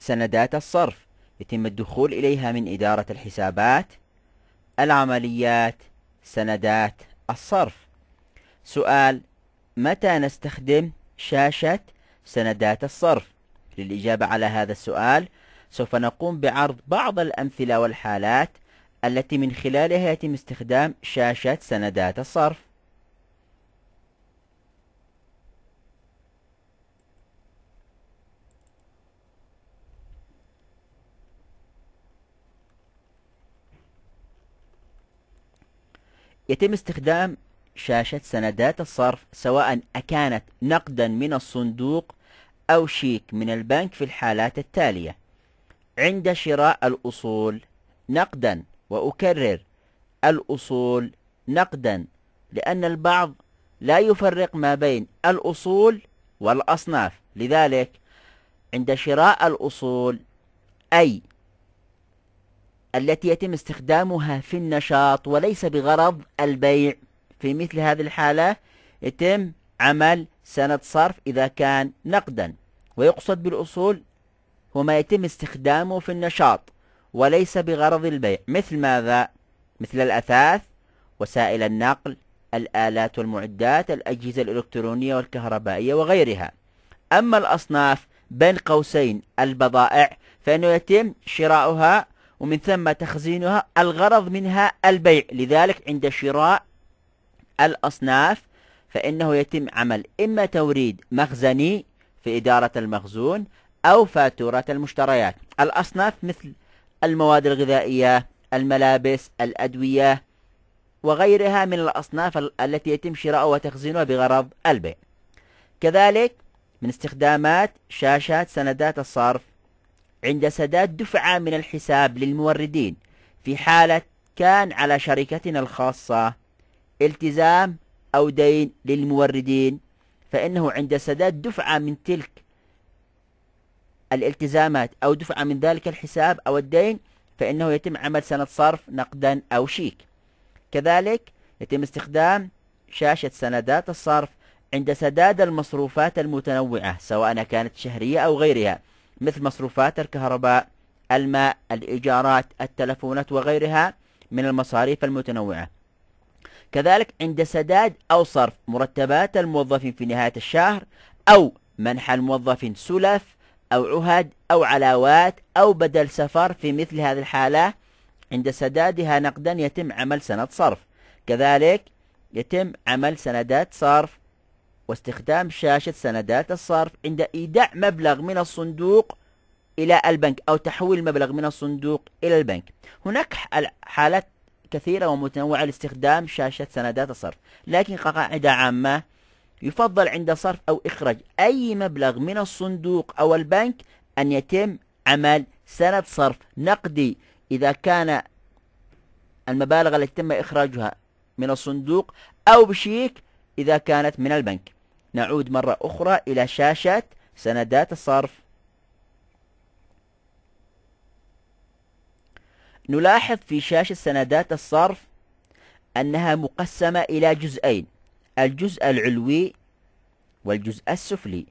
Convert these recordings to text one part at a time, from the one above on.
سندات الصرف يتم الدخول إليها من إدارة الحسابات العمليات سندات الصرف سؤال متى نستخدم شاشة سندات الصرف للإجابة على هذا السؤال سوف نقوم بعرض بعض الأمثلة والحالات التي من خلالها يتم استخدام شاشة سندات الصرف يتم استخدام شاشة سندات الصرف سواء أكانت نقدا من الصندوق أو شيك من البنك في الحالات التالية عند شراء الأصول نقدا وأكرر الأصول نقدا لأن البعض لا يفرق ما بين الأصول والأصناف لذلك عند شراء الأصول أي التي يتم استخدامها في النشاط وليس بغرض البيع في مثل هذه الحالة يتم عمل سند صرف إذا كان نقدا ويقصد بالأصول هو ما يتم استخدامه في النشاط وليس بغرض البيع مثل ماذا؟ مثل الأثاث وسائل النقل الآلات والمعدات الأجهزة الإلكترونية والكهربائية وغيرها أما الأصناف بين قوسين البضائع فإنه يتم شراؤها ومن ثم تخزينها الغرض منها البيع لذلك عند شراء الأصناف فإنه يتم عمل إما توريد مخزني في إدارة المخزون أو فاتورة المشتريات الأصناف مثل المواد الغذائية الملابس الأدوية وغيرها من الأصناف التي يتم شراءها وتخزينها بغرض البيع كذلك من استخدامات شاشات سندات الصرف عند سداد دفعة من الحساب للموردين في حالة كان على شركتنا الخاصة التزام أو دين للموردين فإنه عند سداد دفعة من تلك الالتزامات أو دفعة من ذلك الحساب أو الدين فإنه يتم عمل سند صرف نقدا أو شيك كذلك يتم استخدام شاشة سندات الصرف عند سداد المصروفات المتنوعة سواء كانت شهرية أو غيرها مثل مصروفات الكهرباء الماء الإيجارات التلفونات وغيرها من المصاريف المتنوعة كذلك عند سداد أو صرف مرتبات الموظفين في نهاية الشهر أو منح الموظفين سلف أو عهد أو علاوات أو بدل سفر في مثل هذه الحالة عند سدادها نقدا يتم عمل سند صرف كذلك يتم عمل سندات صرف واستخدام شاشة سندات الصرف عند إيداع مبلغ من الصندوق إلى البنك أو تحويل مبلغ من الصندوق إلى البنك هناك حالات كثيرة ومتنوعة لاستخدام شاشة سندات الصرف لكن قاعدة عامة يفضل عند صرف أو إخراج أي مبلغ من الصندوق أو البنك أن يتم عمل سند صرف نقدي إذا كان المبالغ التي تم إخراجها من الصندوق أو بشيك إذا كانت من البنك نعود مرة أخرى إلى شاشة سندات الصرف نلاحظ في شاشة سندات الصرف أنها مقسمة إلى جزئين الجزء العلوي والجزء السفلي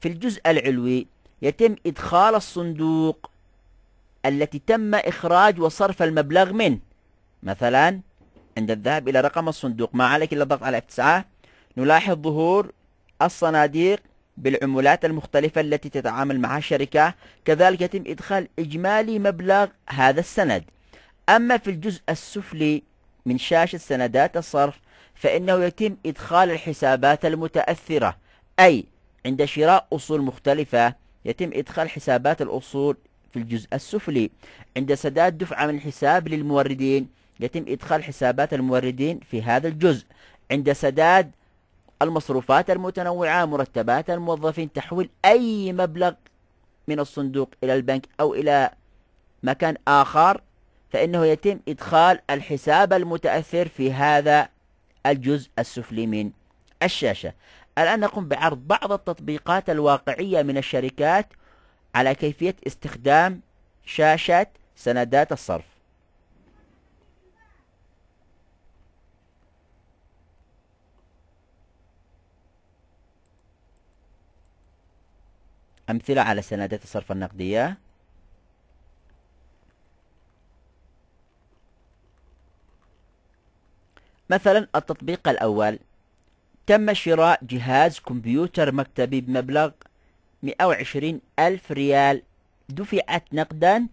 في الجزء العلوي يتم إدخال الصندوق التي تم إخراج وصرف المبلغ منه مثلا عند الذهاب إلى رقم الصندوق ما عليك إلا الضغط على F9 نلاحظ ظهور الصناديق بالعملات المختلفة التي تتعامل معها الشركة كذلك يتم إدخال إجمالي مبلغ هذا السند أما في الجزء السفلي من شاشة سندات الصرف فإنه يتم إدخال الحسابات المتأثرة أي عند شراء أصول مختلفة يتم إدخال حسابات الأصول في الجزء السفلي عند سداد دفعة من حساب للموردين يتم إدخال حسابات الموردين في هذا الجزء عند سداد المصروفات المتنوعة مرتبات الموظفين تحويل أي مبلغ من الصندوق إلى البنك أو إلى مكان آخر فإنه يتم إدخال الحساب المتأثر في هذا الجزء السفلي من الشاشة الآن نقوم بعرض بعض التطبيقات الواقعية من الشركات على كيفية استخدام شاشة سندات الصرف أمثلة على سندات الصرف النقدية مثلا التطبيق الأول تم شراء جهاز كمبيوتر مكتبي بمبلغ 120 ألف ريال دفعت نقدا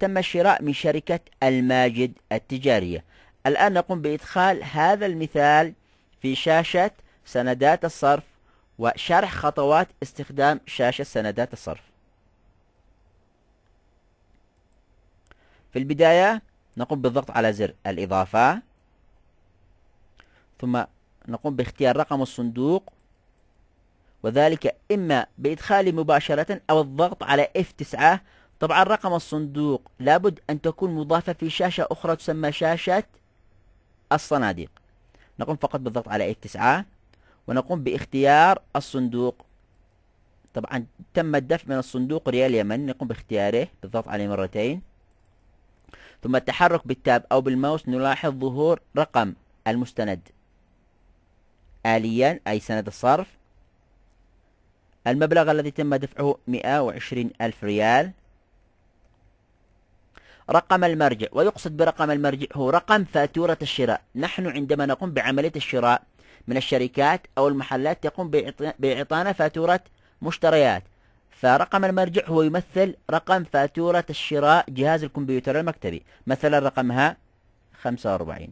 تم الشراء من شركة الماجد التجارية الآن نقوم بإدخال هذا المثال في شاشة سندات الصرف وشرح خطوات استخدام شاشة سندات الصرف في البداية نقوم بالضغط على زر الإضافة ثم نقوم باختيار رقم الصندوق وذلك إما بإدخاله مباشرة أو الضغط على F9 طبعا رقم الصندوق لابد أن تكون مضافة في شاشة أخرى تسمى شاشة الصناديق نقوم فقط بالضغط على F9 ونقوم باختيار الصندوق طبعا تم الدفع من الصندوق ريال يمن نقوم باختياره بالضغط عليه مرتين ثم التحرك بالتاب أو بالماوس نلاحظ ظهور رقم المستند آليا أي سند الصرف المبلغ الذي تم دفعه 120 ألف ريال رقم المرجع ويقصد برقم المرجع هو رقم فاتورة الشراء نحن عندما نقوم بعملية الشراء من الشركات أو المحلات تقوم بإعطانا فاتورة مشتريات فرقم المرجع هو يمثل رقم فاتورة الشراء جهاز الكمبيوتر المكتبي مثلا رقمها 45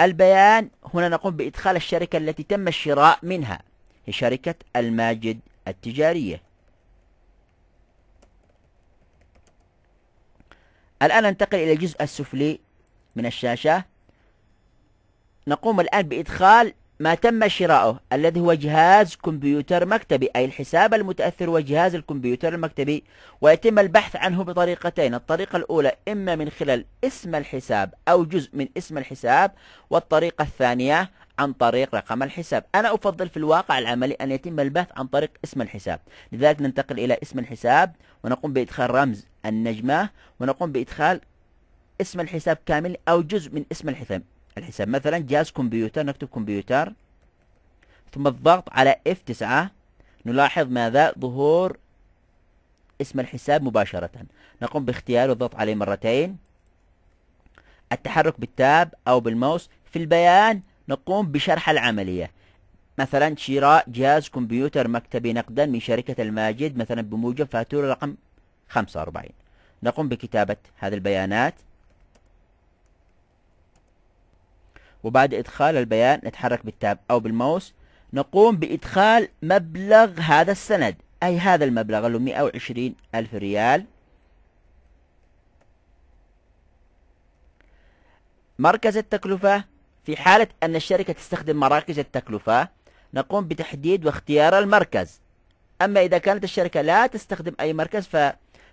البيان هنا نقوم بإدخال الشركة التي تم الشراء منها هي شركة الماجد التجارية الآن ننتقل إلى الجزء السفلي من الشاشة نقوم الآن بإدخال ما تم شراؤه الذي هو جهاز كمبيوتر مكتبي أي الحساب المتأثر وجهاز الكمبيوتر المكتبي ويتم البحث عنه بطريقتين الطريقة الأولى إما من خلال اسم الحساب أو جزء من اسم الحساب والطريقة الثانية عن طريق رقم الحساب أنا أفضل في الواقع العملي أن يتم البحث عن طريق اسم الحساب لذلك ننتقل إلى اسم الحساب ونقوم بإدخال رمز النجمة ونقوم بإدخال اسم الحساب كامل أو جزء من اسم الحساب الحساب مثلا جهاز كمبيوتر نكتب كمبيوتر ثم الضغط على F9 نلاحظ ماذا ظهور اسم الحساب مباشرة نقوم باختياره الضغط عليه مرتين التحرك بالتاب أو بالماوس في البيان نقوم بشرح العملية مثلا شراء جهاز كمبيوتر مكتبي نقدا من شركة الماجد مثلا بموجب فاتورة رقم 45 نقوم بكتابة هذه البيانات وبعد إدخال البيان نتحرك بالتاب أو بالماوس نقوم بإدخال مبلغ هذا السند أي هذا المبلغ اللي هو 120 ألف ريال مركز التكلفة في حالة أن الشركة تستخدم مراكز التكلفة نقوم بتحديد واختيار المركز أما إذا كانت الشركة لا تستخدم أي مركز ف...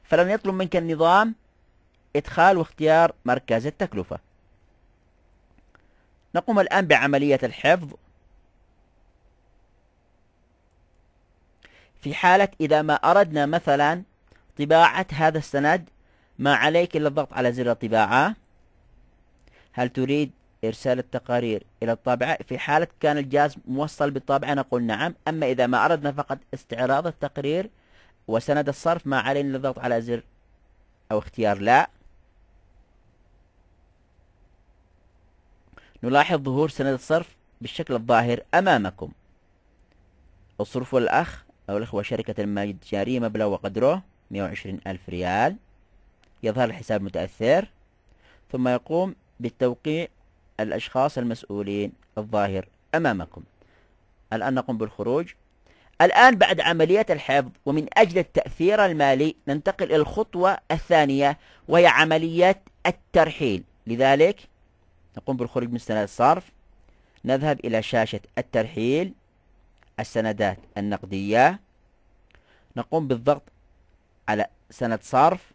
فلن يطلب منك النظام إدخال واختيار مركز التكلفة نقوم الآن بعملية الحفظ في حالة إذا ما أردنا مثلا طباعة هذا السند ما عليك إلا الضغط على زر الطباعة هل تريد إرسال التقارير إلى الطابعة في حالة كان الجهاز موصل بالطابعة نقول نعم أما إذا ما أردنا فقط استعراض التقرير وسند الصرف ما علينا إلا الضغط على زر أو اختيار لا نلاحظ ظهور سند الصرف بالشكل الظاهر أمامكم الصرف الأخ أو الأخوة شركة التجارية مبلغ وقدره 120 ألف ريال يظهر الحساب متأثر ثم يقوم بالتوقيع الأشخاص المسؤولين الظاهر أمامكم الآن نقوم بالخروج الآن بعد عملية الحفظ ومن أجل التأثير المالي ننتقل إلى الخطوة الثانية وهي عملية الترحيل لذلك نقوم بالخروج من سندات الصرف نذهب إلى شاشة الترحيل السندات النقدية نقوم بالضغط على سند صرف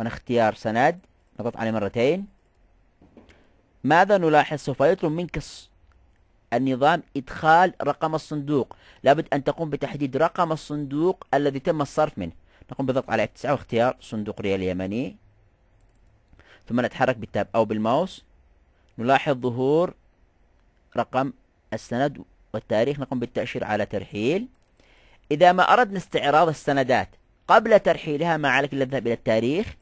ونختيار سند نضغط عليه مرتين ماذا نلاحظ سوف يطلب منك النظام إدخال رقم الصندوق لابد أن تقوم بتحديد رقم الصندوق الذي تم الصرف منه نقوم بالضغط على F9 واختيار صندوق ريال يمني ثم نتحرك بالتاب أو بالماوس نلاحظ ظهور رقم السند والتاريخ نقوم بالتأشير على ترحيل إذا ما أردنا استعراض السندات قبل ترحيلها ما عليك إلا الذهاب إلى التاريخ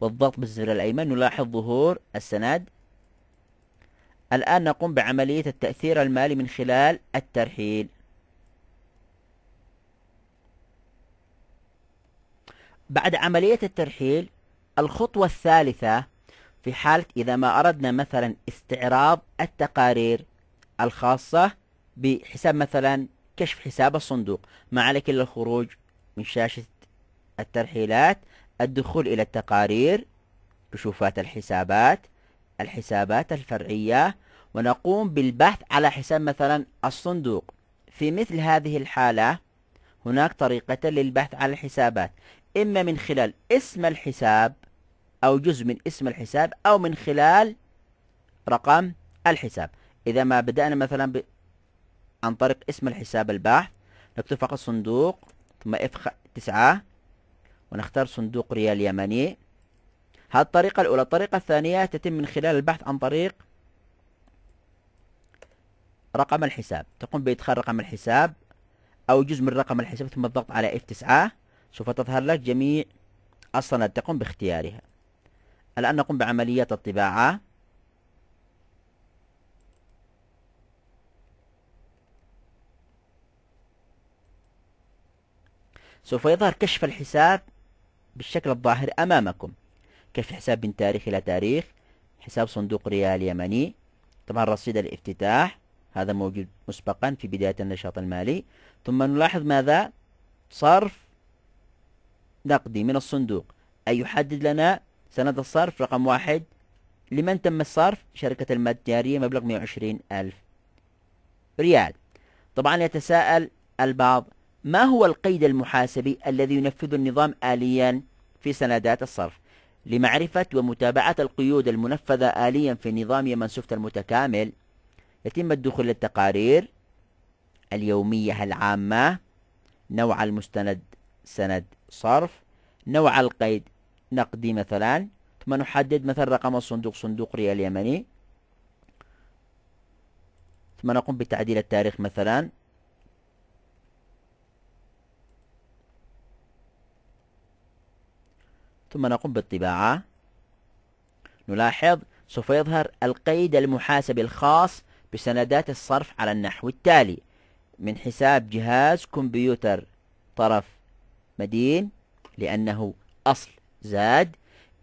والضغط بالزر الأيمن نلاحظ ظهور السند الآن نقوم بعملية التأثير المالي من خلال الترحيل بعد عملية الترحيل الخطوة الثالثة في حالة إذا ما أردنا مثلا استعراض التقارير الخاصة بحساب مثلا كشف حساب الصندوق ما عليك إلا الخروج من شاشة الترحيلات الدخول إلى التقارير كشوفات الحسابات الحسابات الفرعية ونقوم بالبحث على حساب مثلا الصندوق في مثل هذه الحالة هناك طريقة للبحث على الحسابات إما من خلال اسم الحساب أو جزء من اسم الحساب أو من خلال رقم الحساب إذا ما بدأنا مثلا ب... عن طريق اسم الحساب الباحث نكتب فقط صندوق ثم اف تسعة ونختار صندوق ريال يمني هذه الطريقة الأولى الطريقة الثانية تتم من خلال البحث عن طريق رقم الحساب تقوم بإدخال رقم الحساب أو جزء من رقم الحساب ثم الضغط على F9 سوف تظهر لك جميع الصناديق تقوم باختيارها الآن نقوم بعملية الطباعة سوف يظهر كشف الحساب بالشكل الظاهر أمامكم كشف حساب من تاريخ إلى تاريخ حساب صندوق ريال يمني طبعا رصيد الافتتاح هذا موجود مسبقا في بداية النشاط المالي ثم نلاحظ ماذا صرف نقدي من الصندوق أي يحدد لنا سند الصرف رقم واحد لمن تم الصرف شركة المال التجارية مبلغ 120 ألف ريال طبعا يتساءل البعض ما هو القيد المحاسبي الذي ينفذه النظام آليا في سندات الصرف لمعرفة ومتابعة القيود المنفذة آليا في نظام يمن سفت المتكامل يتم الدخول للتقارير اليومية العامة نوع المستند سند صرف نوع القيد نقدي مثلا ثم نحدد مثلا رقم الصندوق صندوق ريال يمني ثم نقوم بتعديل التاريخ مثلا ثم نقوم بالطباعة نلاحظ سوف يظهر القيد المحاسبي الخاص بسندات الصرف على النحو التالي من حساب جهاز كمبيوتر طرف مدين لأنه أصل زاد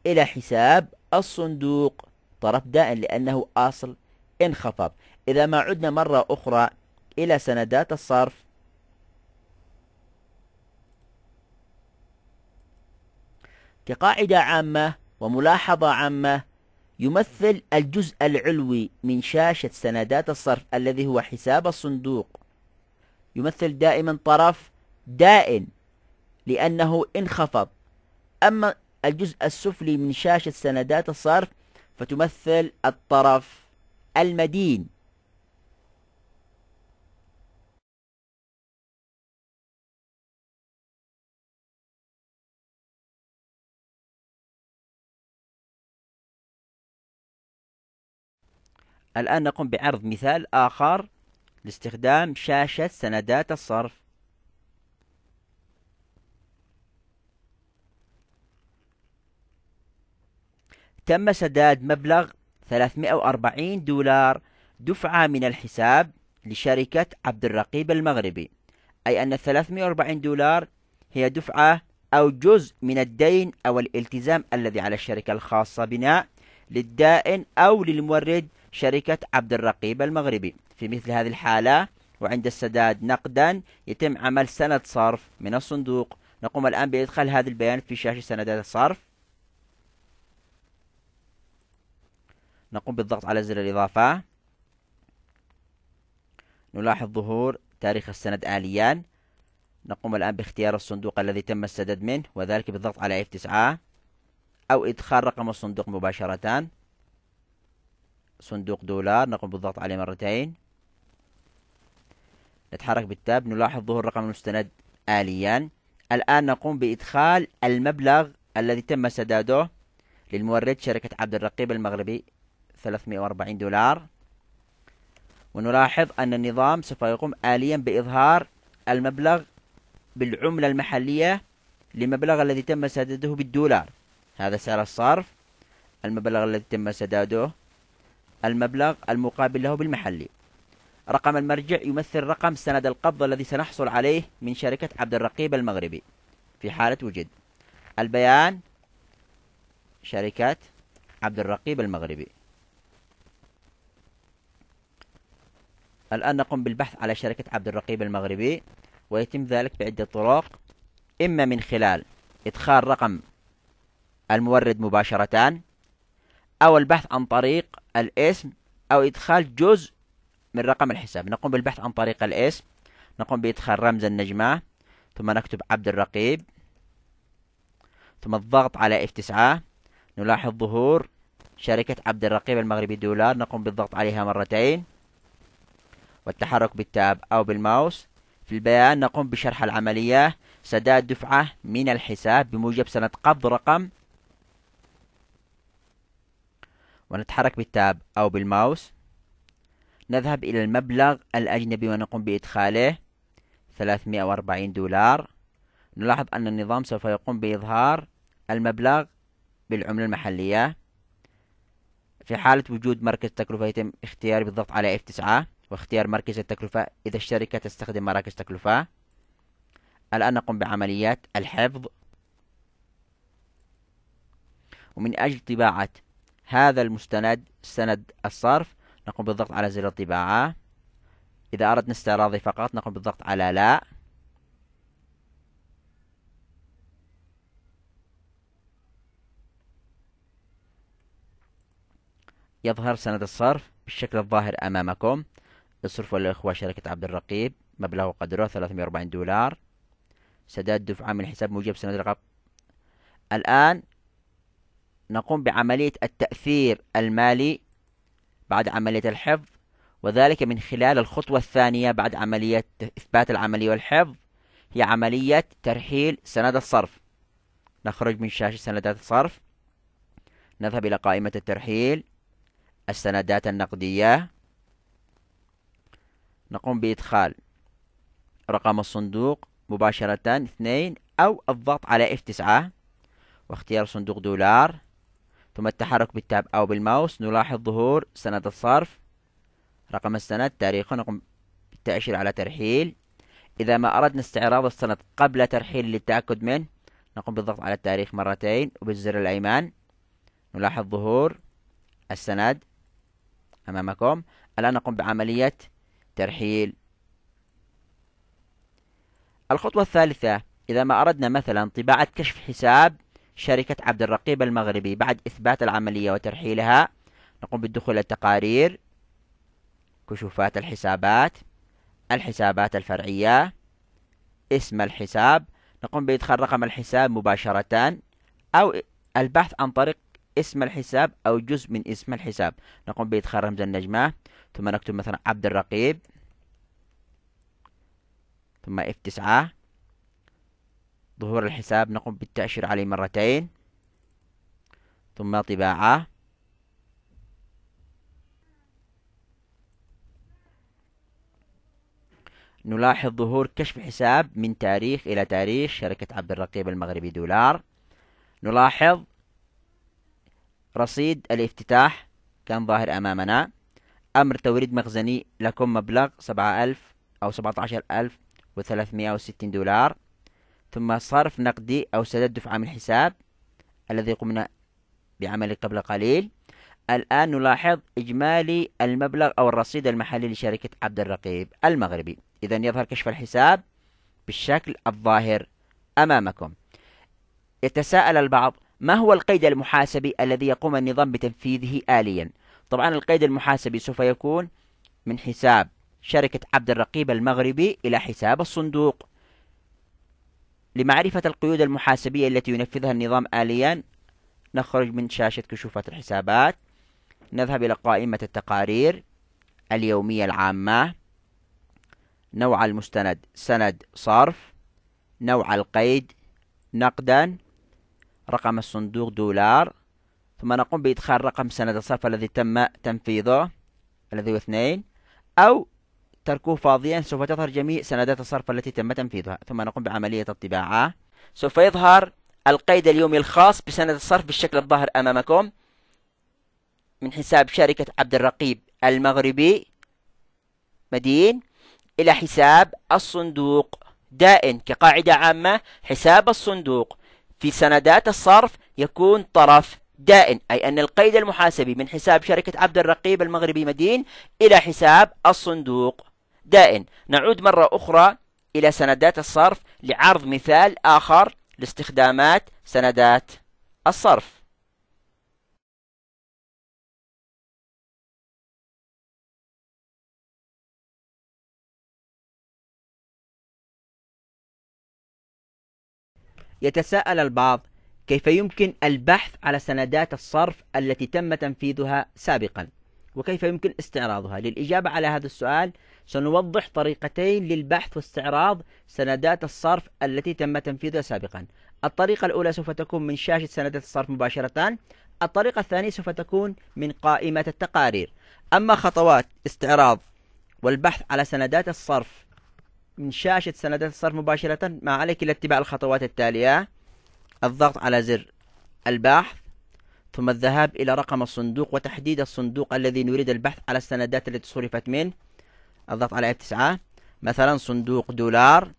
إلى حساب الصندوق طرف دائن لأنه أصل انخفض إذا ما عدنا مرة أخرى إلى سندات الصرف كقاعدة عامة وملاحظة عامة يمثل الجزء العلوي من شاشة سندات الصرف الذي هو حساب الصندوق يمثل دائما طرف دائن لأنه انخفض أما الجزء السفلي من شاشة سندات الصرف فتمثل الطرف المدين الآن نقوم بعرض مثال آخر لاستخدام شاشة سندات الصرف تم سداد مبلغ 340 دولار دفعة من الحساب لشركة عبد الرقيب المغربي أي أن 340 دولار هي دفعة أو جزء من الدين أو الالتزام الذي على الشركة الخاصة بنا للدائن أو للمورد شركة عبد الرقيب المغربي في مثل هذه الحالة وعند السداد نقدا يتم عمل سند صرف من الصندوق نقوم الآن بإدخال هذا البيان في شاشة سندات الصرف نقوم بالضغط على زر الإضافة نلاحظ ظهور تاريخ السند آليا نقوم الآن باختيار الصندوق الذي تم السدد منه وذلك بالضغط على F9 أو إدخال رقم الصندوق مباشرة صندوق دولار نقوم بالضغط عليه مرتين نتحرك بالتاب نلاحظ ظهور رقم المستند آليا الآن نقوم بإدخال المبلغ الذي تم سداده للمورد شركة عبد الرقيب المغربي 340 دولار ونلاحظ أن النظام سوف يقوم آليا بإظهار المبلغ بالعملة المحلية لمبلغ الذي تم سداده بالدولار هذا سعر الصرف المبلغ الذي تم سداده المبلغ المقابل له بالمحلي رقم المرجع يمثل رقم سند القبض الذي سنحصل عليه من شركة عبد الرقيب المغربي في حالة وجد البيان شركة عبد الرقيب المغربي الآن نقوم بالبحث على شركة عبد الرقيب المغربي ويتم ذلك بعدة طرق إما من خلال إدخال رقم المورد مباشرة أو البحث عن طريق الاسم أو إدخال جزء من رقم الحساب نقوم بالبحث عن طريق الاسم نقوم بإدخال رمز النجمة ثم نكتب عبد الرقيب ثم الضغط على F9 نلاحظ ظهور شركة عبد الرقيب المغربي دولار نقوم بالضغط عليها مرتين والتحرك بالتاب أو بالماوس في البيان نقوم بشرح العملية سداد دفعة من الحساب بموجب سنة قبض رقم ونتحرك بالتاب أو بالماوس نذهب إلى المبلغ الأجنبي ونقوم بإدخاله 340 دولار نلاحظ أن النظام سوف يقوم بإظهار المبلغ بالعملة المحلية في حالة وجود مركز تكلفة يتم اختياري بالضغط على F9 واختيار مركز التكلفة إذا الشركة تستخدم مراكز تكلفة الآن نقوم بعمليات الحفظ ومن أجل طباعة هذا المستند سند الصرف نقوم بالضغط على زر الطباعة إذا أردنا استعراضه فقط نقوم بالضغط على لا يظهر سند الصرف بالشكل الظاهر أمامكم يصرفه الإخوة شركة عبد الرقيب مبلغ وقدره 340 دولار سداد دفعة من حساب موجب سند رقم الآن نقوم بعملية التأثير المالي بعد عملية الحفظ وذلك من خلال الخطوة الثانية بعد عملية إثبات العملية والحفظ هي عملية ترحيل سند الصرف نخرج من شاشة سندات الصرف نذهب إلى قائمة الترحيل السندات النقدية نقوم بإدخال رقم الصندوق مباشرة اثنين أو الضغط على F9 واختيار صندوق دولار ثم التحرك بالتاب أو بالماوس نلاحظ ظهور سند الصرف رقم السند تاريخ نقوم بالتأشير على ترحيل إذا ما أردنا استعراض السند قبل ترحيل للتأكد منه نقوم بالضغط على التاريخ مرتين وبالزر الأيمن نلاحظ ظهور السند أمامكم الآن نقوم بعملية ترحيل الخطوة الثالثة إذا ما أردنا مثلا طباعة كشف حساب شركة عبد الرقيب المغربي بعد إثبات العملية وترحيلها نقوم بالدخول التقارير كشوفات الحسابات الحسابات الفرعية اسم الحساب نقوم بإدخال رقم الحساب مباشرة أو البحث عن طريق اسم الحساب أو جزء من اسم الحساب نقوم بإدخال رمز النجمة ثم نكتب مثلا عبد الرقيب ثم اف تسعة ظهور الحساب نقوم بالتأشير عليه مرتين ثم طباعة نلاحظ ظهور كشف حساب من تاريخ إلى تاريخ شركة عبد الرقيب المغربي دولار نلاحظ رصيد الافتتاح كان ظاهر أمامنا أمر توريد مخزني لكم مبلغ سبعة ألف أو سبعة عشر ألف وثلاثمائة وستين دولار ثم صرف نقدي أو سداد دفعة من الحساب الذي قمنا بعمله قبل قليل الآن نلاحظ إجمالي المبلغ أو الرصيد المحلي لشركة عبد الرقيب المغربي إذا يظهر كشف الحساب بالشكل الظاهر أمامكم يتساءل البعض ما هو القيد المحاسبي الذي يقوم النظام بتنفيذه آليا طبعا القيد المحاسبي سوف يكون من حساب شركة عبد الرقيب المغربي إلى حساب الصندوق لمعرفة القيود المحاسبية التي ينفذها النظام آليا نخرج من شاشة كشوفة الحسابات نذهب إلى قائمة التقارير اليومية العامة نوع المستند سند صرف نوع القيد نقدا رقم الصندوق دولار ثم نقوم بإدخال رقم سند الصرف الذي تم تنفيذه الذي هو اثنين أو تركوه فاضيا سوف تظهر جميع سندات الصرف التي تم تنفيذها ثم نقوم بعملية الطباعة سوف يظهر القيد اليومي الخاص بسند الصرف بالشكل الظاهر أمامكم من حساب شركة عبد الرقيب المغربي مدين إلى حساب الصندوق دائن كقاعدة عامة حساب الصندوق في سندات الصرف يكون طرف دائن أي أن القيد المحاسبي من حساب شركة عبد الرقيب المغربي مدين إلى حساب الصندوق دائن نعود مرة أخرى إلى سندات الصرف لعرض مثال آخر لاستخدامات سندات الصرف يتساءل البعض كيف يمكن البحث على سندات الصرف التي تم تنفيذها سابقا وكيف يمكن استعراضها للإجابة على هذا السؤال سنوضح طريقتين للبحث واستعراض سندات الصرف التي تم تنفيذها سابقا الطريقة الأولى سوف تكون من شاشة سندات الصرف مباشرة الطريقة الثانية سوف تكون من قائمة التقارير أما خطوات استعراض والبحث على سندات الصرف من شاشة سندات الصرف مباشرة ما عليك إلا اتباع الخطوات التالية الضغط على زر البحث ثم الذهاب إلى رقم الصندوق وتحديد الصندوق الذي نريد البحث على السندات التي صرفت منه الضغط على F9 مثلا صندوق دولار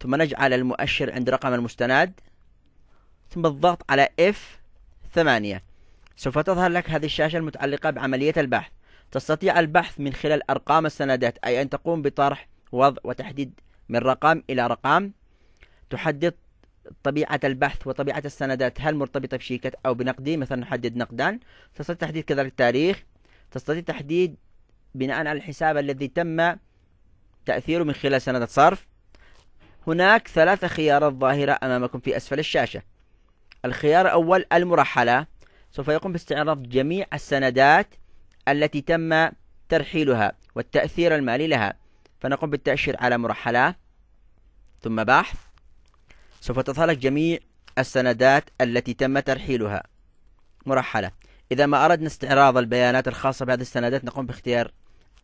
ثم نجعل المؤشر عند رقم المستند ثم الضغط على F8 سوف تظهر لك هذه الشاشة المتعلقة بعملية البحث تستطيع البحث من خلال أرقام السندات أي أن تقوم بطرح وضع وتحديد من رقم إلى رقم تحدد طبيعة البحث وطبيعة السندات هل مرتبطة بشيكة أو بنقدي مثلا نحدد نقدان تستطيع تحديد كذلك التاريخ تستطيع تحديد بناء على الحساب الذي تم تأثيره من خلال سندة صرف هناك ثلاثة خيارات ظاهرة أمامكم في أسفل الشاشة الخيار الأول المرحلة سوف يقوم باستعراض جميع السندات التي تم ترحيلها والتأثير المالي لها فنقوم بالتأشير على مرحلة ثم بحث سوف تظهر لك جميع السندات التي تم ترحيلها مرحلة إذا ما أردنا استعراض البيانات الخاصة بهذه السندات نقوم باختيار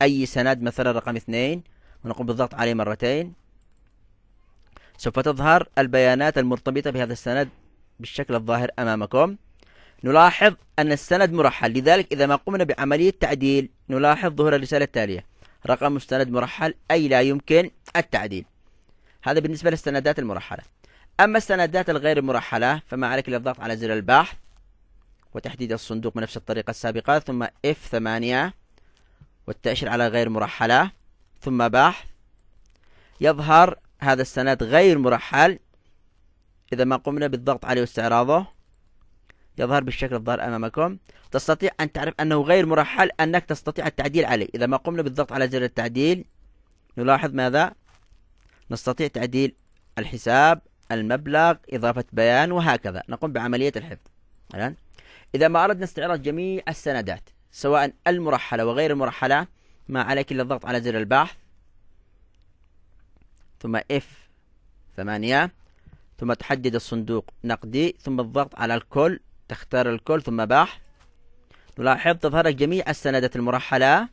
أي سند مثلا رقم اثنين ونقوم بالضغط عليه مرتين سوف تظهر البيانات المرتبطة بهذا السند بالشكل الظاهر أمامكم نلاحظ أن السند مرحل لذلك إذا ما قمنا بعملية تعديل نلاحظ ظهور الرسالة التالية رقم مستند مرحل أي لا يمكن التعديل هذا بالنسبة للسندات المرحلة أما السندات الغير مرحلة فما عليك إلا الضغط على زر البحث وتحديد الصندوق بنفس الطريقة السابقة ثم F8 والتأشير على غير مرحلة ثم بحث يظهر هذا السند غير مرحل إذا ما قمنا بالضغط عليه واستعراضه يظهر بالشكل الظاهر أمامكم تستطيع أن تعرف أنه غير مرحل أنك تستطيع التعديل عليه إذا ما قمنا بالضغط على زر التعديل نلاحظ ماذا نستطيع تعديل الحساب المبلغ إضافة بيان وهكذا نقوم بعملية الحفظ الآن إذا ما أردنا استعراض جميع السندات سواء المرحلة وغير المرحلة ما عليك إلا الضغط على زر البحث ثم F ثمانية ثم تحدد الصندوق نقدي ثم الضغط على الكل تختار الكل ثم بحث نلاحظ تظهر لك جميع السندات المرحلة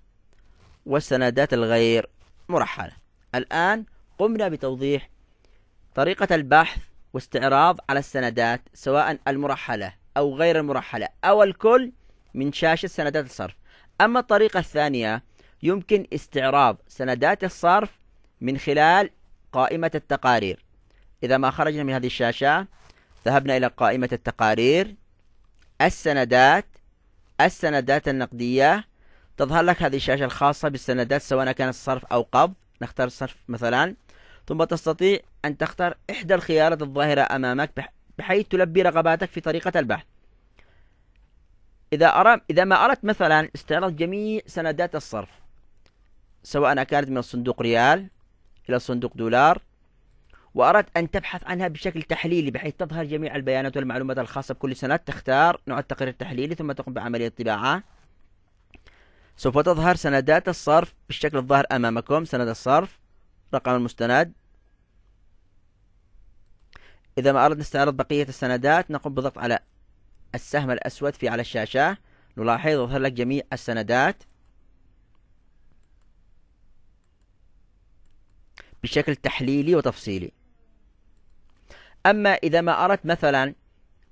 والسندات الغير مرحلة الآن قمنا بتوضيح طريقة البحث واستعراض على السندات سواء المرحلة أو غير المرحلة أو الكل من شاشة سندات الصرف أما الطريقة الثانية يمكن استعراض سندات الصرف من خلال قائمة التقارير إذا ما خرجنا من هذه الشاشة ذهبنا إلى قائمة التقارير السندات السندات النقدية تظهر لك هذه الشاشة الخاصة بالسندات سواء كان الصرف أو قبض نختار الصرف مثلا ثم تستطيع أن تختار إحدى الخيارات الظاهرة أمامك بحيث تلبي رغباتك في طريقة البحث إذا, أرى إذا ما أردت مثلا استعراض جميع سندات الصرف سواء كانت من الصندوق ريال إلى الصندوق دولار وأردت أن تبحث عنها بشكل تحليلي بحيث تظهر جميع البيانات والمعلومات الخاصة بكل سنة تختار نوع التقرير التحليلي ثم تقوم بعملية طباعة سوف تظهر سندات الصرف بالشكل الظاهر أمامكم سند الصرف رقم المستند إذا ما أردنا استعراض بقية السندات نقوم بالضغط على السهم الأسود في على الشاشة نلاحظ يظهر لك جميع السندات بشكل تحليلي وتفصيلي أما إذا ما أردت مثلا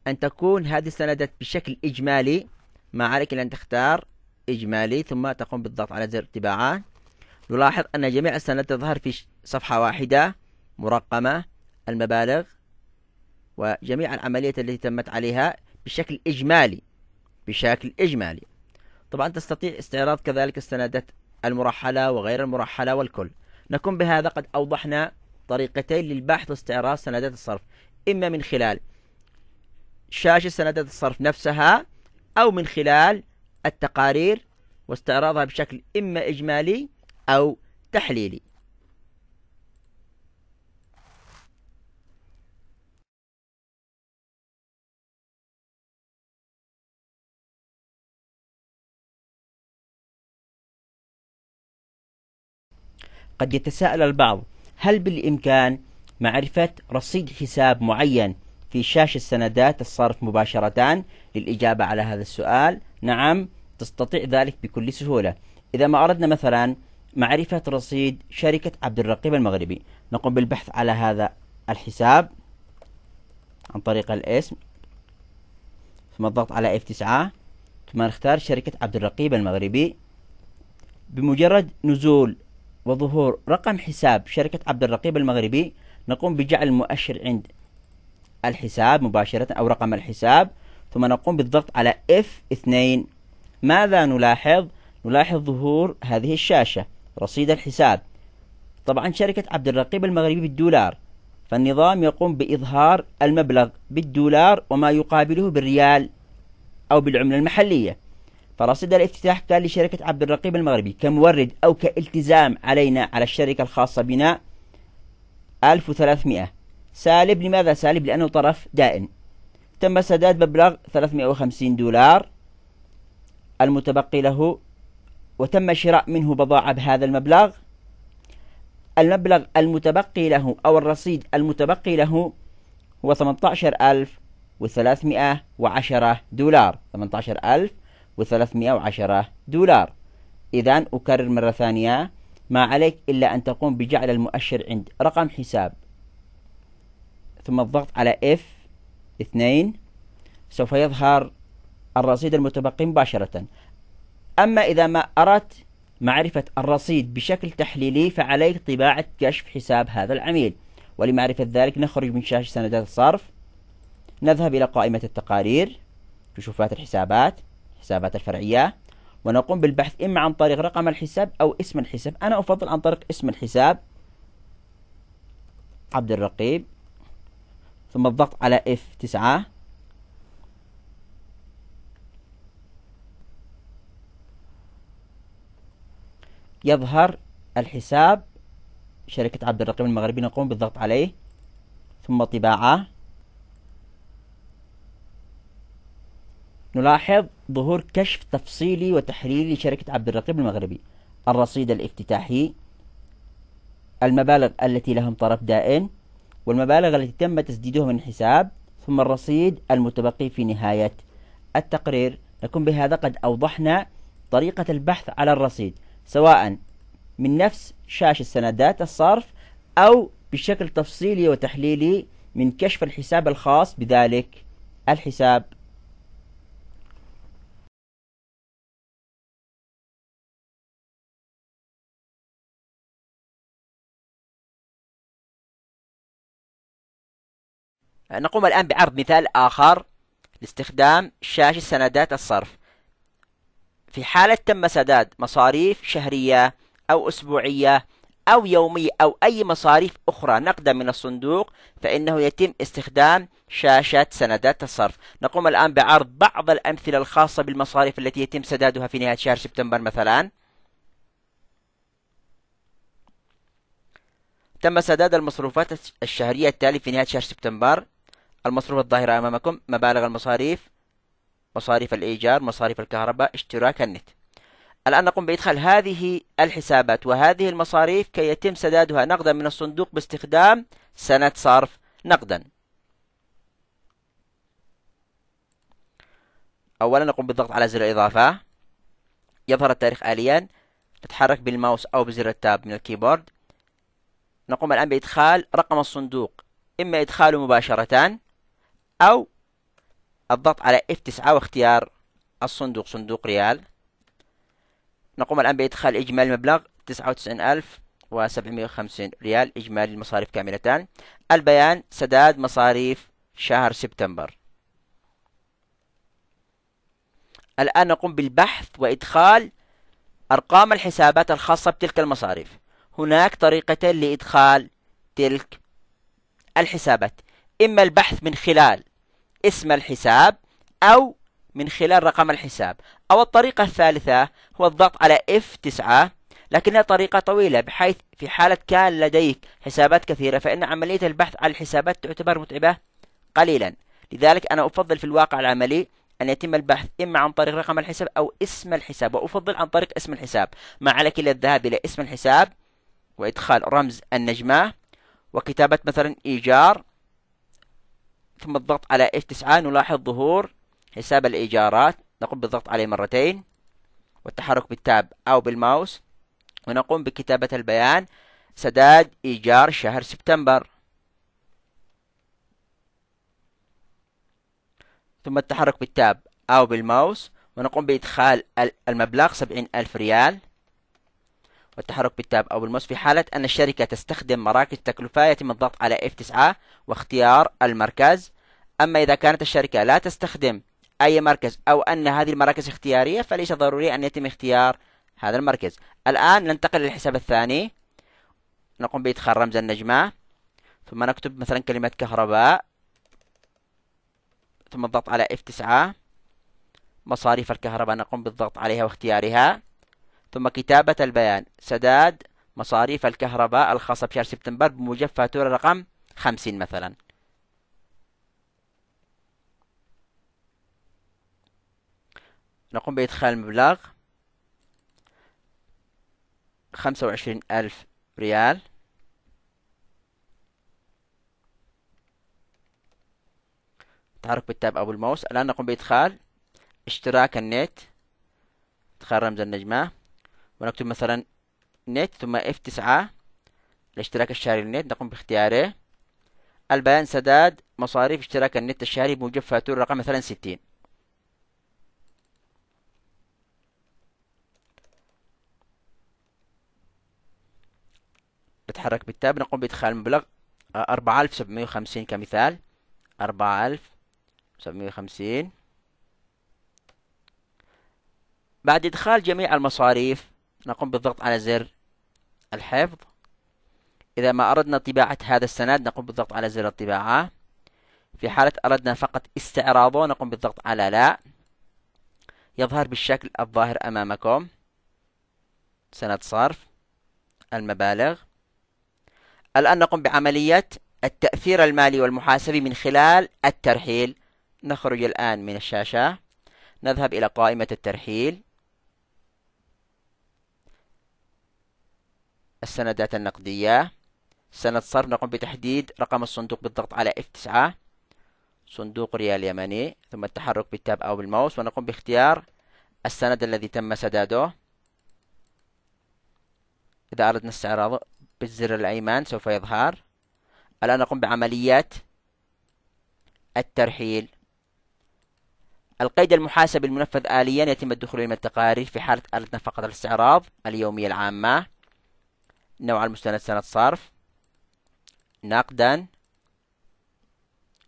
أن تكون هذه السندات بشكل إجمالي ما عليك إلا أن تختار إجمالي ثم تقوم بالضغط على زر اتباعات نلاحظ أن جميع السنة تظهر في صفحة واحدة مرقمة المبالغ وجميع العملية التي تمت عليها بشكل إجمالي بشكل إجمالي طبعا تستطيع استعراض كذلك السندات المرحلة وغير المرحلة والكل نكون بهذا قد أوضحنا طريقتين للبحث واستعراض سندات الصرف إما من خلال شاشة سندات الصرف نفسها أو من خلال التقارير واستعراضها بشكل إما إجمالي أو تحليلي قد يتساءل البعض هل بالإمكان معرفة رصيد حساب معين في شاشة سندات الصرف مباشرة للإجابة على هذا السؤال؟ نعم تستطيع ذلك بكل سهولة إذا ما أردنا مثلا معرفة رصيد شركة عبد الرقيب المغربي نقوم بالبحث على هذا الحساب عن طريق الاسم ثم الضغط على F9 ثم نختار شركة عبد الرقيب المغربي بمجرد نزول وظهور رقم حساب شركة عبد الرقيب المغربي نقوم بجعل مؤشر عند الحساب مباشرة أو رقم الحساب ثم نقوم بالضغط على F2 ماذا نلاحظ؟ نلاحظ ظهور هذه الشاشة رصيد الحساب طبعا شركة عبد الرقيب المغربي بالدولار فالنظام يقوم بإظهار المبلغ بالدولار وما يقابله بالريال أو بالعملة المحلية فرصيد الافتتاح كان لشركة عبد الرقيب المغربي كمورد أو كالتزام علينا على الشركة الخاصة بنا 1300 سالب لماذا سالب لأنه طرف دائن تم سداد مبلغ 350 دولار المتبقي له وتم شراء منه بضاعة بهذا المبلغ المبلغ المتبقي له أو الرصيد المتبقي له هو 18310 دولار 18310 دولار إذا أكرر مرة ثانية ما عليك إلا أن تقوم بجعل المؤشر عند رقم حساب ثم الضغط على F 2 سوف يظهر الرصيد المتبقي مباشرة أما إذا ما أردت معرفة الرصيد بشكل تحليلي فعليك طباعة كشف حساب هذا العميل ولمعرفة ذلك نخرج من شاشة سندات الصرف نذهب إلى قائمة التقارير كشوفات الحسابات حسابات الفرعية ونقوم بالبحث إما عن طريق رقم الحساب أو اسم الحساب أنا أفضل عن طريق اسم الحساب عبد الرقيب ثم الضغط على F9 يظهر الحساب شركة عبد الرقيم المغربي نقوم بالضغط عليه ثم طباعة نلاحظ ظهور كشف تفصيلي وتحريري لشركة عبد الرقيب المغربي الرصيد الافتتاحي المبالغ التي لهم طرف دائن والمبالغ التي تم تسديدها من الحساب ثم الرصيد المتبقي في نهاية التقرير نكون بهذا قد أوضحنا طريقة البحث على الرصيد سواء من نفس شاشة سندات الصرف أو بشكل تفصيلي وتحليلي من كشف الحساب الخاص بذلك الحساب نقوم الآن بعرض مثال آخر لاستخدام شاشة سندات الصرف في حالة تم سداد مصاريف شهرية أو أسبوعية أو يومية أو أي مصاريف أخرى نقدا من الصندوق فإنه يتم استخدام شاشة سندات الصرف نقوم الآن بعرض بعض الأمثلة الخاصة بالمصاريف التي يتم سدادها في نهاية شهر سبتمبر مثلا تم سداد المصروفات الشهرية التالية في نهاية شهر سبتمبر المصروف الظاهرة أمامكم مبالغ المصاريف مصاريف الإيجار مصاريف الكهرباء اشتراك النت الآن نقوم بإدخال هذه الحسابات وهذه المصاريف كي يتم سدادها نقدا من الصندوق باستخدام سند صرف نقدا أولا نقوم بالضغط على زر الإضافة يظهر التاريخ آليا نتحرك بالماوس أو بزر التاب من الكيبورد نقوم الآن بإدخال رقم الصندوق إما إدخاله مباشرة أو الضغط على F9 واختيار الصندوق صندوق ريال نقوم الآن بإدخال إجمالي المبلغ 99750 ريال إجمالي المصاريف كاملتان البيان سداد مصاريف شهر سبتمبر الآن نقوم بالبحث وإدخال أرقام الحسابات الخاصة بتلك المصاريف هناك طريقتين لإدخال تلك الحسابات إما البحث من خلال اسم الحساب أو من خلال رقم الحساب أو الطريقة الثالثة هو الضغط على F9 لكنها طريقة طويلة بحيث في حالة كان لديك حسابات كثيرة فإن عملية البحث على الحسابات تعتبر متعبة قليلا لذلك أنا أفضل في الواقع العملي أن يتم البحث إما عن طريق رقم الحساب أو اسم الحساب وأفضل عن طريق اسم الحساب ما عليك إلا الذهاب إلى اسم الحساب وإدخال رمز النجمة وكتابة مثلا إيجار ثم الضغط على F9 نلاحظ ظهور حساب الإيجارات نقوم بالضغط عليه مرتين والتحرك بالتاب أو بالماوس ونقوم بكتابة البيان سداد إيجار شهر سبتمبر ثم التحرك بالتاب أو بالماوس ونقوم بإدخال المبلغ سبعين ألف ريال والتحرك بالتاب أو بالموس في حالة أن الشركة تستخدم مراكز تكلفة يتم الضغط على F9 واختيار المركز أما إذا كانت الشركة لا تستخدم أي مركز أو أن هذه المراكز اختيارية فليس ضروري أن يتم اختيار هذا المركز الآن ننتقل للحساب الثاني نقوم بإدخال رمز النجمة ثم نكتب مثلا كلمة كهرباء ثم الضغط على F9 مصاريف الكهرباء نقوم بالضغط عليها واختيارها ثم كتابة البيان سداد مصاريف الكهرباء الخاصة بشهر سبتمبر بموجب فاتورة رقم خمسين مثلا نقوم بإدخال المبلغ خمسة وعشرين ألف ريال تحرك بالتاب أو الماوس الآن نقوم بإدخال اشتراك النت ادخال رمز النجمة ونكتب مثلا نت ثم اف 9 الاشتراك الشهري للنت نقوم باختياره البيان سداد مصاريف اشتراك النت الشهري بموجب فاتورة رقم مثلا ستين بتحرك بالتاب نقوم بإدخال مبلغ أربعة ألف سبعمية وخمسين كمثال أربعة ألف سبعمية وخمسين بعد إدخال جميع المصاريف نقوم بالضغط على زر الحفظ إذا ما أردنا طباعة هذا السند نقوم بالضغط على زر الطباعة في حالة أردنا فقط استعراضه نقوم بالضغط على لا يظهر بالشكل الظاهر أمامكم سند صرف المبالغ الآن نقوم بعملية التأثير المالي والمحاسبي من خلال الترحيل نخرج الآن من الشاشة نذهب إلى قائمة الترحيل السندات النقدية سند صرف نقوم بتحديد رقم الصندوق بالضغط على F9 صندوق ريال يمني ثم التحرك بالتاب أو بالماوس ونقوم باختيار السند الذي تم سداده إذا أردنا استعراضه بالزر الأيمن سوف يظهر الآن نقوم بعملية الترحيل القيد المحاسب المنفذ آليا يتم الدخول إلى التقارير في حالة أردنا فقط الاستعراض اليومية العامة نوع المستند سند صرف نقدا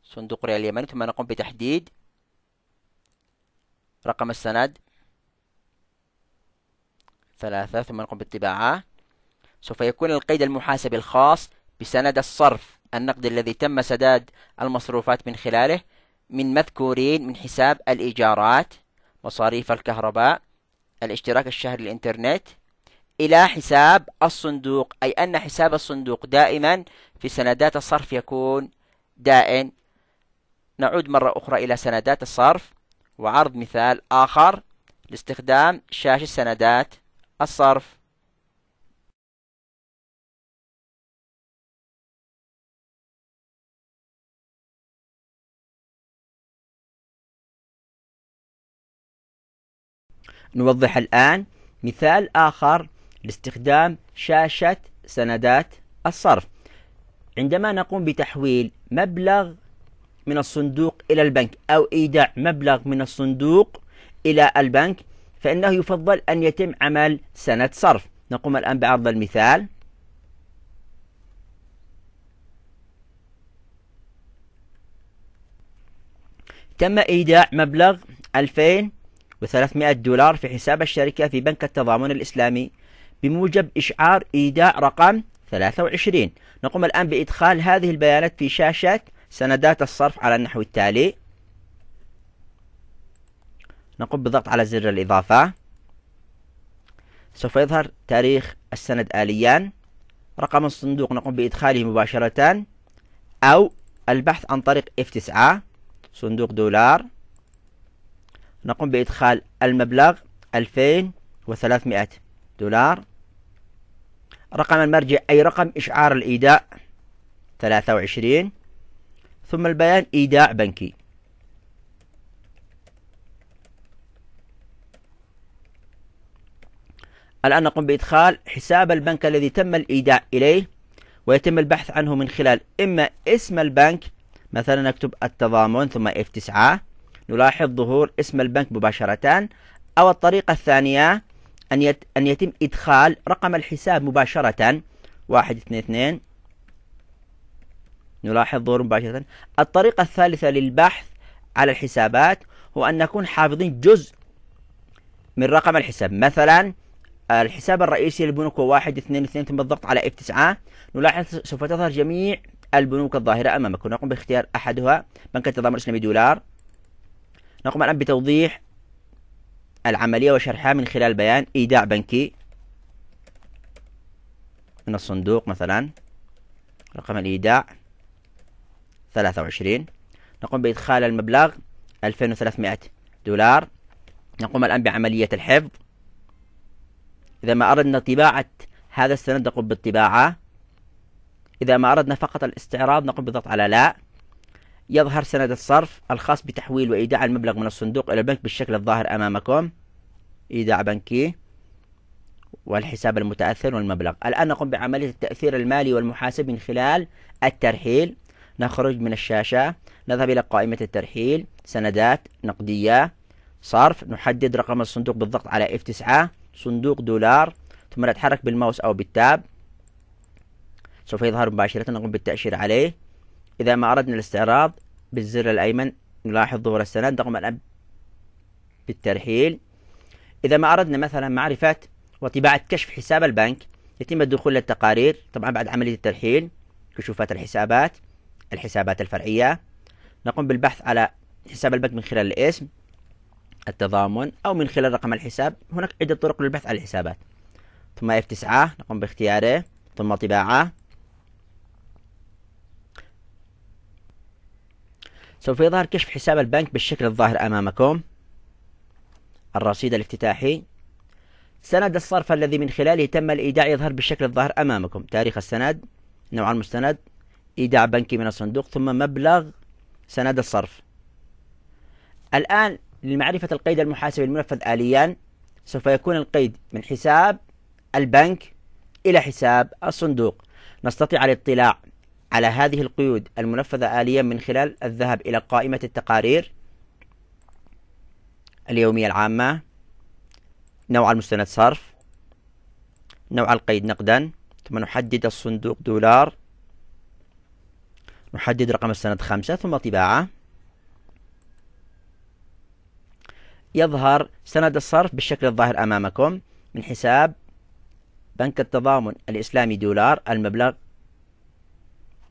صندوق ريال اليمني ثم نقوم بتحديد رقم السند ثلاثة ثم نقوم بالطباعة سوف يكون القيد المحاسبي الخاص بسند الصرف النقد الذي تم سداد المصروفات من خلاله من مذكورين من حساب الإيجارات مصاريف الكهرباء الاشتراك الشهري للإنترنت إلى حساب الصندوق أي أن حساب الصندوق دائما في سندات الصرف يكون دائن نعود مرة أخرى إلى سندات الصرف وعرض مثال آخر لاستخدام شاشة سندات الصرف نوضح الآن مثال آخر باستخدام شاشة سندات الصرف عندما نقوم بتحويل مبلغ من الصندوق إلى البنك أو إيداع مبلغ من الصندوق إلى البنك فإنه يفضل أن يتم عمل سنة صرف نقوم الآن بعرض المثال تم إيداع مبلغ 2300 دولار في حساب الشركة في بنك التضامن الإسلامي بموجب إشعار إيداع رقم 23 نقوم الآن بإدخال هذه البيانات في شاشة سندات الصرف على النحو التالي نقوم بالضغط على زر الإضافة سوف يظهر تاريخ السند آليا رقم الصندوق نقوم بإدخاله مباشرة أو البحث عن طريق F9 صندوق دولار نقوم بإدخال المبلغ 2300 دولار رقم المرجع أي رقم إشعار الإيداع 23 ثم البيان إيداع بنكي الآن نقوم بإدخال حساب البنك الذي تم الإيداع إليه ويتم البحث عنه من خلال إما اسم البنك مثلا نكتب التضامن ثم F9 نلاحظ ظهور اسم البنك مباشرة أو الطريقة الثانية أن, يت أن يتم إدخال رقم الحساب مباشرة واحد اثنين اثنين نلاحظ ظهور مباشرة الطريقة الثالثة للبحث على الحسابات هو أن نكون حافظين جزء من رقم الحساب مثلا الحساب الرئيسي للبنوك هو واحد اثنين اثنين ثم الضغط على اف 9 نلاحظ سوف تظهر جميع البنوك الظاهرة أمامك ونقوم باختيار أحدها بنك التضامن الإسلامي دولار نقوم الآن بتوضيح العملية وشرحها من خلال بيان إيداع بنكي من الصندوق مثلا رقم الإيداع 23 نقوم بإدخال المبلغ 2300 دولار نقوم الآن بعملية الحفظ إذا ما أردنا طباعة هذا السند نقوم بالطباعة إذا ما أردنا فقط الاستعراض نقوم بالضغط على لا يظهر سند الصرف الخاص بتحويل وإيداع المبلغ من الصندوق إلى البنك بالشكل الظاهر أمامكم إيداع بنكي والحساب المتأثر والمبلغ الآن نقوم بعملية التأثير المالي والمحاسب من خلال الترحيل نخرج من الشاشة نذهب إلى قائمة الترحيل سندات نقدية صرف نحدد رقم الصندوق بالضغط على F9 صندوق دولار ثم نتحرك بالماوس أو بالتاب سوف يظهر مباشرة نقوم بالتأشير عليه إذا ما أردنا الاستعراض بالزر الأيمن نلاحظ ظهور السند رغم الأب بالترحيل إذا ما أردنا مثلا معرفة وطباعة كشف حساب البنك يتم الدخول للتقارير طبعا بعد عملية الترحيل كشوفات الحسابات الحسابات الفرعية نقوم بالبحث على حساب البنك من خلال الاسم التضامن أو من خلال رقم الحساب هناك عدة طرق للبحث على الحسابات ثم F9 نقوم باختياره ثم طباعة سوف يظهر كشف حساب البنك بالشكل الظاهر أمامكم الرصيد الافتتاحي سند الصرف الذي من خلاله تم الإيداع يظهر بالشكل الظاهر أمامكم تاريخ السند نوع المستند إيداع بنكي من الصندوق ثم مبلغ سند الصرف الآن لمعرفة القيد المحاسبي المنفذ آليا سوف يكون القيد من حساب البنك إلى حساب الصندوق نستطيع الاطلاع على هذه القيود المنفذة آليا من خلال الذهاب إلى قائمة التقارير اليومية العامة نوع المستند صرف نوع القيد نقدا ثم نحدد الصندوق دولار نحدد رقم السند خمسة ثم طباعة يظهر سند الصرف بالشكل الظاهر أمامكم من حساب بنك التضامن الإسلامي دولار المبلغ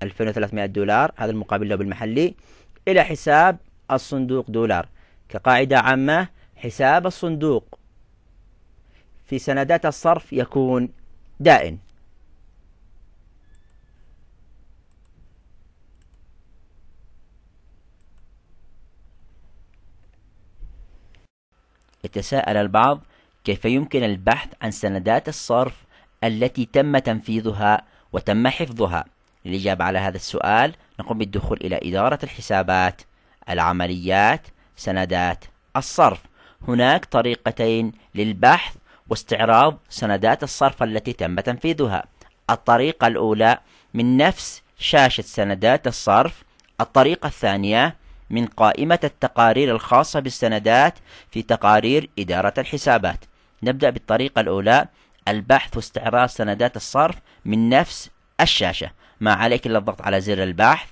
2300 دولار هذا المقابل له بالمحلي إلى حساب الصندوق دولار كقاعدة عامة حساب الصندوق في سندات الصرف يكون دائن يتساءل البعض كيف يمكن البحث عن سندات الصرف التي تم تنفيذها وتم حفظها للإجابة على هذا السؤال نقوم بالدخول إلى إدارة الحسابات العمليات سندات الصرف هناك طريقتين للبحث واستعراض سندات الصرف التي تم تنفيذها الطريقة الأولى من نفس شاشة سندات الصرف الطريقة الثانية من قائمة التقارير الخاصة بالسندات في تقارير إدارة الحسابات نبدأ بالطريقة الأولى البحث واستعراض سندات الصرف من نفس الشاشة ما عليك إلا الضغط على زر البحث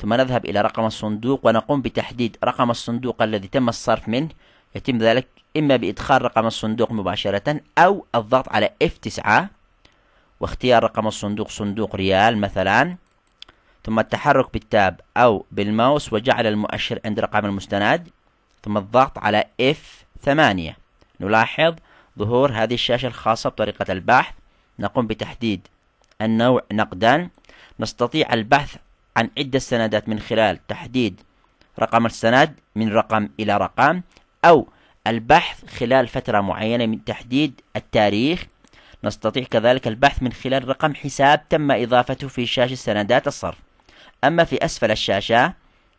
ثم نذهب إلى رقم الصندوق ونقوم بتحديد رقم الصندوق الذي تم الصرف منه يتم ذلك إما بإدخال رقم الصندوق مباشرة أو الضغط على F9 واختيار رقم الصندوق صندوق ريال مثلا ثم التحرك بالتاب أو بالماوس وجعل المؤشر عند رقم المستند ثم الضغط على F8 نلاحظ ظهور هذه الشاشة الخاصة بطريقة البحث نقوم بتحديد النوع نقدان نستطيع البحث عن عدة سندات من خلال تحديد رقم السند من رقم إلى رقم أو البحث خلال فترة معينة من تحديد التاريخ نستطيع كذلك البحث من خلال رقم حساب تم إضافته في شاشة سندات الصرف أما في أسفل الشاشة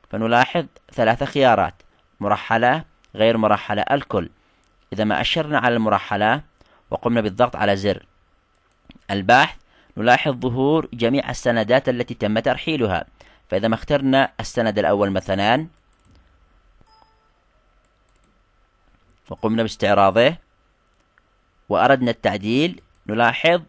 فنلاحظ ثلاثة خيارات مرحلة غير مرحلة الكل إذا ما أشرنا على المرحلة وقمنا بالضغط على زر البحث نلاحظ ظهور جميع السندات التي تم ترحيلها فإذا ما اخترنا السند الأول مثلا وقمنا باستعراضه وأردنا التعديل نلاحظ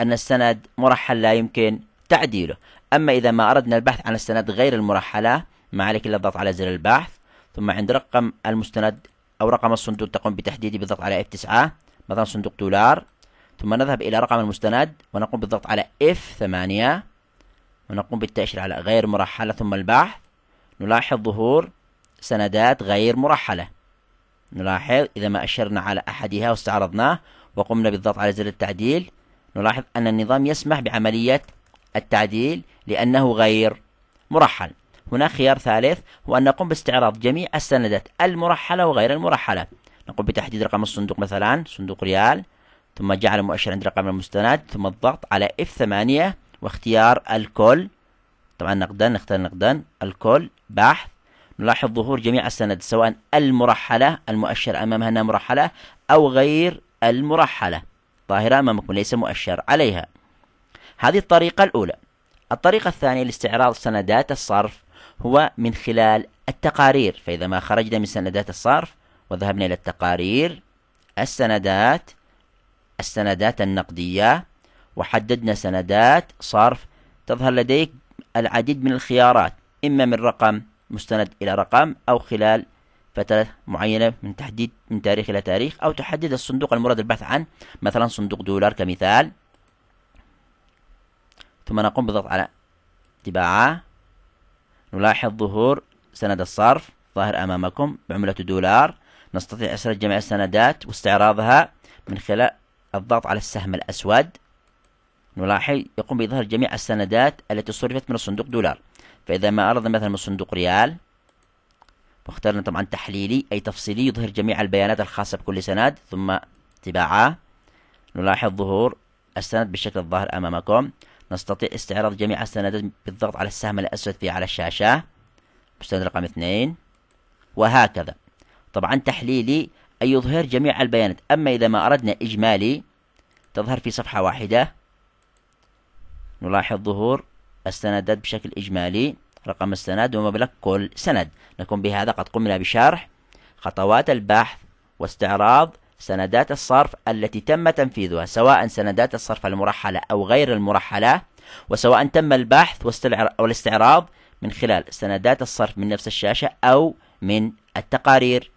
أن السند مرحل لا يمكن تعديله أما إذا ما أردنا البحث عن السند غير المرحلة ما عليك إلا الضغط على زر البحث ثم عند رقم المستند أو رقم الصندوق تقوم بتحديده بالضغط على F9 مثلا صندوق دولار ثم نذهب إلى رقم المستند ونقوم بالضغط على F8 ونقوم بالتأشير على غير مرحلة ثم البحث نلاحظ ظهور سندات غير مرحلة نلاحظ إذا ما أشرنا على أحدها واستعرضناه وقمنا بالضغط على زر التعديل نلاحظ أن النظام يسمح بعملية التعديل لأنه غير مرحل هناك خيار ثالث هو أن نقوم باستعراض جميع السندات المرحلة وغير المرحلة نقوم بتحديد رقم الصندوق مثلا صندوق ريال ثم جعل المؤشر عند رقم المستند ثم الضغط على F8 واختيار الكل طبعا نقدان نختار نقدان الكل بحث نلاحظ ظهور جميع السند سواء المرحلة المؤشر أمامها أنها مرحلة أو غير المرحلة ظاهرة أمامكم ليس مؤشر عليها هذه الطريقة الأولى الطريقة الثانية لاستعراض سندات الصرف هو من خلال التقارير فإذا ما خرجنا من سندات الصرف وذهبنا إلى التقارير السندات السندات النقدية وحددنا سندات صرف تظهر لديك العديد من الخيارات إما من رقم مستند إلى رقم أو خلال فترة معينة من تحديد من تاريخ إلى تاريخ أو تحدد الصندوق المراد البحث عنه مثلا صندوق دولار كمثال ثم نقوم بالضغط على طباعة نلاحظ ظهور سند الصرف ظاهر أمامكم بعملة دولار نستطيع إسراج جميع السندات واستعراضها من خلال الضغط على السهم الأسود نلاحظ يقوم بإظهار جميع السندات التي صرفت من الصندوق دولار فإذا ما أردنا مثلا من الصندوق ريال واخترنا طبعا تحليلي أي تفصيلي يظهر جميع البيانات الخاصة بكل سند ثم طباعة نلاحظ ظهور السند بالشكل الظاهر أمامكم نستطيع استعراض جميع السندات بالضغط على السهم الأسود فيه على الشاشة مستند رقم اثنين وهكذا طبعا تحليلي أن يظهر جميع البيانات أما إذا ما أردنا إجمالي تظهر في صفحة واحدة نلاحظ ظهور السندات بشكل إجمالي رقم السند ومبلغ كل سند نكون بهذا قد قمنا بشرح خطوات البحث واستعراض سندات الصرف التي تم تنفيذها سواء سندات الصرف المرحلة أو غير المرحلة وسواء تم البحث والاستعراض من خلال سندات الصرف من نفس الشاشة أو من التقارير